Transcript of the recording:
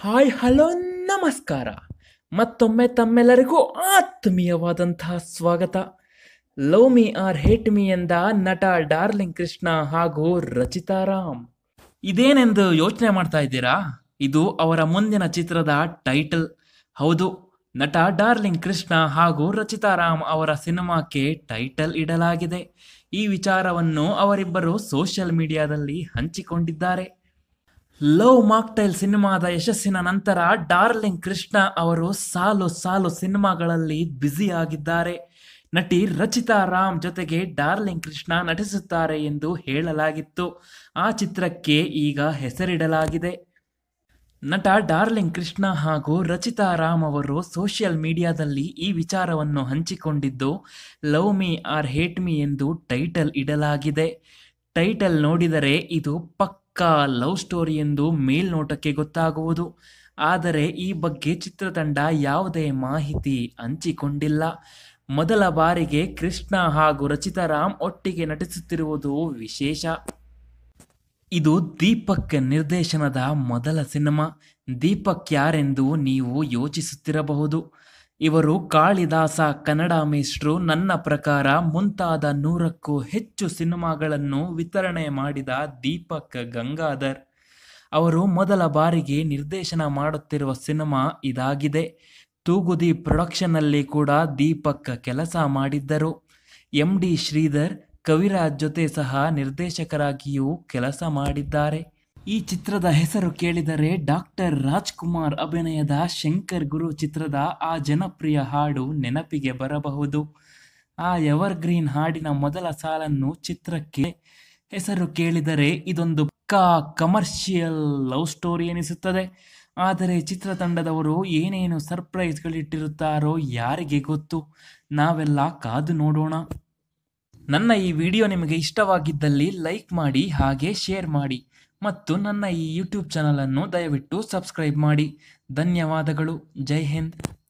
hi hello ನಮಸ್ಕಾರ ಮತ್ತೊಮ್ಮೆ ತಮ್ಮೆಲ್ಲರಿಗೂ ಆತ್ಮೀಯವಾದಂತಹ ಸ್ವಾಗತ love me or hate me ಎಂದ ನಟ ಡಾರ್ಲಿಂಗ್ ಕೃಷ್ಣ ಹಾಗೂ ರಚಿತಾ ಇದೇನೆಂದು ಯೋಚನೆ ಮಾಡ್ತಾ ಇದ್ದೀರಾ ಇದು ಅವರ ಮುಂದಿನ ಚಿತ್ರದ ಟೈಟಲ್ ಹೌದು ನಟ ಡಾರ್ಲಿಂಗ್ ಕೃಷ್ಣ ಹಾಗೂ ರಚಿತಾ ರಾಮ್ ಅವರ ಸಿನಿಮಾಕ್ಕೆ ಟೈಟಲ್ ಇಡಲಾಗಿದೆ ಈ ವಿಚಾರವನ್ನು ಅವರಿಬ್ಬರು ಸೋಷಿಯಲ್ ಮೀಡಿಯಾದಲ್ಲಿ ಹಂಚಿಕೊಂಡಿದ್ದಾರೆ ಲವ್ ಮಾಕ್ಟೈಲ್ ಸಿನಿಮಾದ ಯಶಸ್ಸಿನ ನಂತರ ಡಾರ್ಲಿಂಗ್ ಕೃಷ್ಣ ಅವರು ಸಾಲು ಸಾಲು ಸಿನಿಮಾಗಳಲ್ಲಿ ಬ್ಯುಸಿ ಆಗಿದ್ದಾರೆ ನಟಿ ರಚಿತಾ ರಾಮ್ ಜೊತೆಗೆ ಡಾರ್ಲಿಂಗ್ ಕೃಷ್ಣ ನಟಿಸುತ್ತಾರೆ ಎಂದು ಹೇಳಲಾಗಿತ್ತು ಆ ಚಿತ್ರಕ್ಕೆ ಈಗ ಹೆಸರಿಡಲಾಗಿದೆ ನಟ ಡಾರ್ಲಿಂಗ್ ಕೃಷ್ಣ ಹಾಗೂ ರಚಿತಾ ರಾಮ್ ಅವರು ಸೋಷಿಯಲ್ ಮೀಡಿಯಾದಲ್ಲಿ ಈ ವಿಚಾರವನ್ನು ಹಂಚಿಕೊಂಡಿದ್ದು love me or hate me ಎಂದು ಟೈಟಲ್ ಇಡಲಾಗಿದೆ ಟೈಟಲ್ ನೋಡಿದರೆ ಇದು ಪಕ್ಕಾ ಲವ್ ಸ್ಟೋರಿ ಎಂದು ಮೇಲ್ನೋಟಕ್ಕೆ ಗೊತ್ತಾಗುವುದು ಆದರೆ ಈ ಬಗ್ಗೆ ಚಿತ್ರತಂಡ ಯಾವುದೇ ಮಾಹಿತಿ ಹಂಚಿಕೊಂಡಿಲ್ಲ ಮೊದಲ ಬಾರಿಗೆ ಕೃಷ್ಣ ಹಾಗೂ ರಚಿತಾ ರಾಮ್ ಒಟ್ಟಿಗೆ ನಟಿಸುತ್ತಿರುವುದು ವಿಶೇಷ ಇದು ದೀಪಕ್ ನಿರ್ದೇಶನದ ಮೊದಲ ಸಿನಿಮಾ ದೀಪಕ್ ಯಾರೆಂದು ನೀವು ಯೋಚಿಸುತ್ತಿರಬಹುದು ಇವರು ಕಾಳಿದಾಸ ಕನ್ನಡ ಮೇಷ್ಟ್ರು ನನ್ನ ಪ್ರಕಾರ ಮುಂತಾದ ನೂರಕ್ಕೂ ಹೆಚ್ಚು ಸಿನಿಮಾಗಳನ್ನು ವಿತರಣೆ ಮಾಡಿದ ದೀಪಕ್ ಗಂಗಾಧರ್ ಅವರು ಮೊದಲ ಬಾರಿಗೆ ನಿರ್ದೇಶನ ಮಾಡುತ್ತಿರುವ ಸಿನಿಮಾ ಇದಾಗಿದೆ ತೂಗುದಿ ಪ್ರೊಡಕ್ಷನ್ನಲ್ಲಿ ಕೂಡ ದೀಪಕ್ ಕೆಲಸ ಮಾಡಿದ್ದರು ಎಂ ಡಿ ಶ್ರೀಧರ್ ಕವಿರಾಜ್ ಜೊತೆ ಸಹ ನಿರ್ದೇಶಕರಾಗಿಯೂ ಕೆಲಸ ಮಾಡಿದ್ದಾರೆ ಈ ಚಿತ್ರದ ಹೆಸರು ಕೇಳಿದರೆ ಡಾಕ್ಟರ್ ರಾಜ್ಕುಮಾರ್ ಅಭಿನಯದ ಶಂಕರ್ ಗುರು ಚಿತ್ರದ ಆ ಜನಪ್ರಿಯ ಹಾಡು ನೆನಪಿಗೆ ಬರಬಹುದು ಆ ಎವರ್ಗ್ರೀನ್ ಹಾಡಿನ ಮೊದಲ ಸಾಲನ್ನು ಚಿತ್ರಕ್ಕೆ ಹೆಸರು ಕೇಳಿದರೆ ಇದೊಂದು ಪಕ್ಕಾ ಕಮರ್ಷಿಯಲ್ ಲವ್ ಸ್ಟೋರಿ ಎನಿಸುತ್ತದೆ ಆದರೆ ಚಿತ್ರತಂಡದವರು ಏನೇನು ಸರ್ಪ್ರೈಸ್ಗಳಿಟ್ಟಿರುತ್ತಾರೋ ಯಾರಿಗೆ ಗೊತ್ತು ನಾವೆಲ್ಲ ಕಾದು ನೋಡೋಣ ನನ್ನ ಈ ವಿಡಿಯೋ ನಿಮಗೆ ಇಷ್ಟವಾಗಿದ್ದಲ್ಲಿ ಲೈಕ್ ಮಾಡಿ ಹಾಗೆ ಶೇರ್ ಮಾಡಿ ಮತ್ತು ನನ್ನ ಈ ಯೂಟ್ಯೂಬ್ ಚಾನಲನ್ನು ದಯವಿಟ್ಟು ಸಬ್ಸ್ಕ್ರೈಬ್ ಮಾಡಿ ಧನ್ಯವಾದಗಳು ಜೈ ಹಿಂದ್